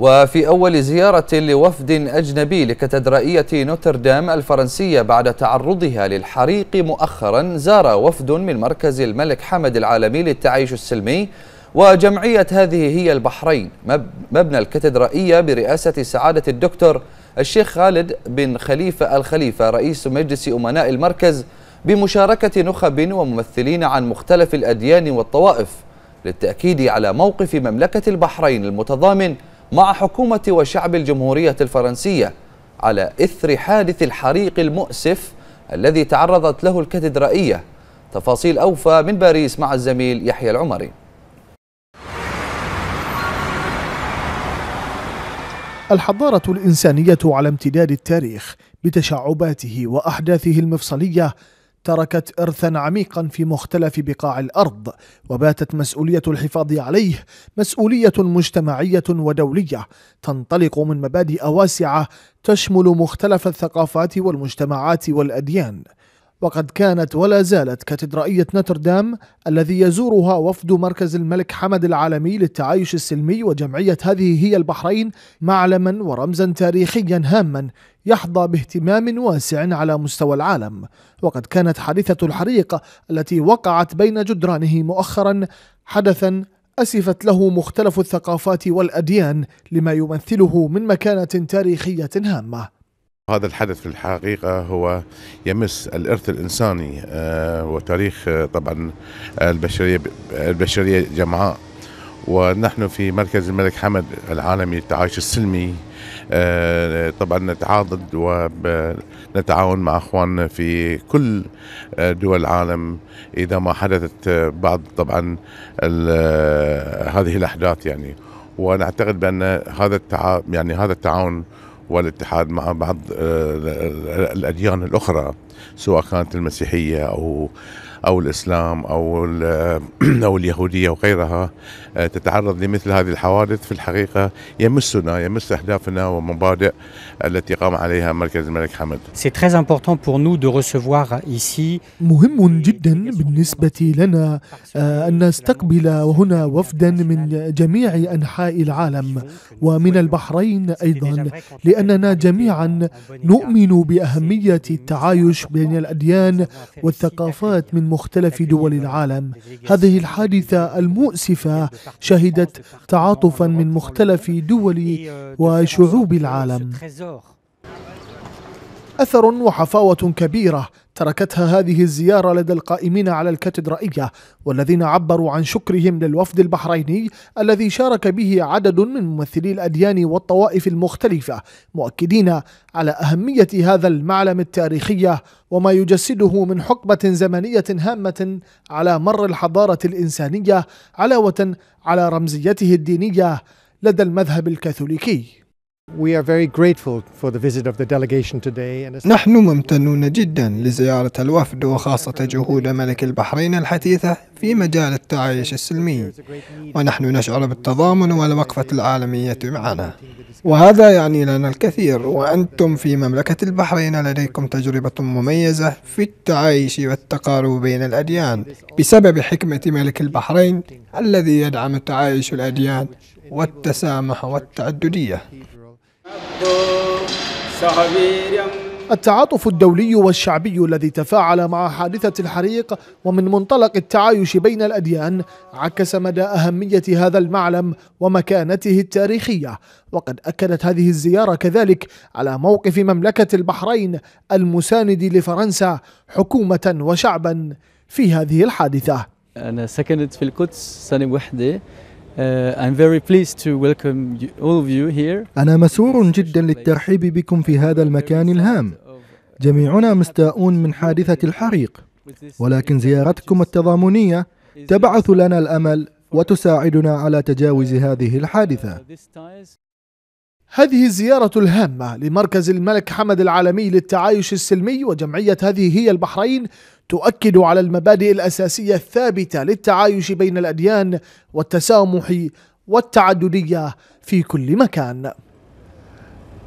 وفي أول زيارة لوفد أجنبي لكاتدرائية نوتردام الفرنسية بعد تعرضها للحريق مؤخرا زار وفد من مركز الملك حمد العالمي للتعايش السلمي وجمعية هذه هي البحرين مبنى الكاتدرائية برئاسة سعادة الدكتور الشيخ خالد بن خليفة الخليفة رئيس مجلس أمناء المركز بمشاركة نخب وممثلين عن مختلف الأديان والطوائف للتأكيد على موقف مملكة البحرين المتضامن مع حكومة وشعب الجمهورية الفرنسية على إثر حادث الحريق المؤسف الذي تعرضت له الكاتدرائية تفاصيل أوفى من باريس مع الزميل يحيى العمري الحضارة الإنسانية على امتداد التاريخ بتشعباته وأحداثه المفصلية تركت إرثا عميقا في مختلف بقاع الأرض وباتت مسؤولية الحفاظ عليه مسؤولية مجتمعية ودولية تنطلق من مبادئ واسعة تشمل مختلف الثقافات والمجتمعات والأديان وقد كانت ولا زالت كاتدرائية نوتردام الذي يزورها وفد مركز الملك حمد العالمي للتعايش السلمي وجمعية هذه هي البحرين معلما ورمزا تاريخيا هاما يحظى باهتمام واسع على مستوى العالم وقد كانت حادثة الحريق التي وقعت بين جدرانه مؤخرا حدثا أسفت له مختلف الثقافات والأديان لما يمثله من مكانة تاريخية هامة هذا الحدث في الحقيقة هو يمس الإرث الإنساني آه، وتاريخ آه، طبعا البشرية البشرية جمعاء ونحن في مركز الملك حمد العالمي للتعايش السلمي آه، طبعا نتعاضد ونتعاون مع اخواننا في كل دول العالم اذا ما حدثت بعض طبعا هذه الاحداث يعني ونعتقد بان هذا التعا... يعني هذا التعاون والاتحاد مع بعض آه، الأديان الأخرى سواء كانت المسيحية أو او الاسلام او او اليهوديه وغيرها آه، تتعرض لمثل هذه الحوادث في الحقيقه يمسنا يمس اهدافنا ومبادئ التي قام عليها مركز الملك حمد. C'est très important pour nous de recevoir ici مهم جدا بالنسبه لنا آه، ان نستقبل وهنا وفدا من جميع انحاء العالم ومن البحرين ايضا لاننا جميعا نؤمن باهميه التعايش بين الاديان والثقافات من مختلف دول العالم هذه الحادثة المؤسفة شهدت تعاطفا من مختلف دول uh, وشعوب العالم أثر وحفاوة كبيرة تركتها هذه الزيارة لدى القائمين على الكاتدرائية والذين عبروا عن شكرهم للوفد البحريني الذي شارك به عدد من ممثلي الأديان والطوائف المختلفة مؤكدين على أهمية هذا المعلم التاريخية وما يجسده من حقبة زمنية هامة على مر الحضارة الإنسانية علاوة على رمزيته الدينية لدى المذهب الكاثوليكي نحن ممتنون جدا لزيارة الوفد وخاصة جهود ملك البحرين الحثيثة في مجال التعايش السلمي ونحن نشعر بالتضامن والوقفة العالمية معنا وهذا يعني لنا الكثير وأنتم في مملكة البحرين لديكم تجربة مميزة في التعايش والتقارب بين الأديان بسبب حكمة ملك البحرين الذي يدعم تعايش الأديان والتسامح والتعددية التعاطف الدولي والشعبي الذي تفاعل مع حادثة الحريق ومن منطلق التعايش بين الأديان عكس مدى أهمية هذا المعلم ومكانته التاريخية وقد أكدت هذه الزيارة كذلك على موقف مملكة البحرين المساند لفرنسا حكومة وشعبا في هذه الحادثة أنا سكنت في القدس سنة واحدة Uh, I'm very pleased to welcome all of you here. أنا مسرور جدا للترحيب بكم في هذا المكان الهام. جميعنا مستاءون من حادثة الحريق، ولكن زيارتكم التضامنية تبعث لنا الأمل وتساعدنا على تجاوز هذه الحادثة. هذه الزيارة الهامة لمركز الملك حمد العالمي للتعايش السلمي وجمعية هذه هي البحرين تؤكد على المبادئ الأساسية الثابتة للتعايش بين الأديان والتسامح والتعددية في كل مكان.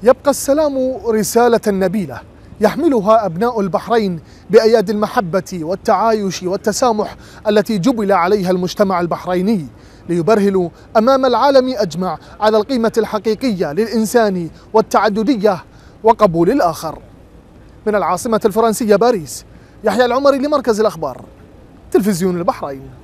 يبقى السلام رسالة نبيلة يحملها أبناء البحرين بأيادي المحبة والتعايش والتسامح التي جبل عليها المجتمع البحريني ليبرهلوا أمام العالم أجمع على القيمة الحقيقية للإنسان والتعددية وقبول الآخر من العاصمة الفرنسية باريس يحيى العمري لمركز الأخبار تلفزيون البحرين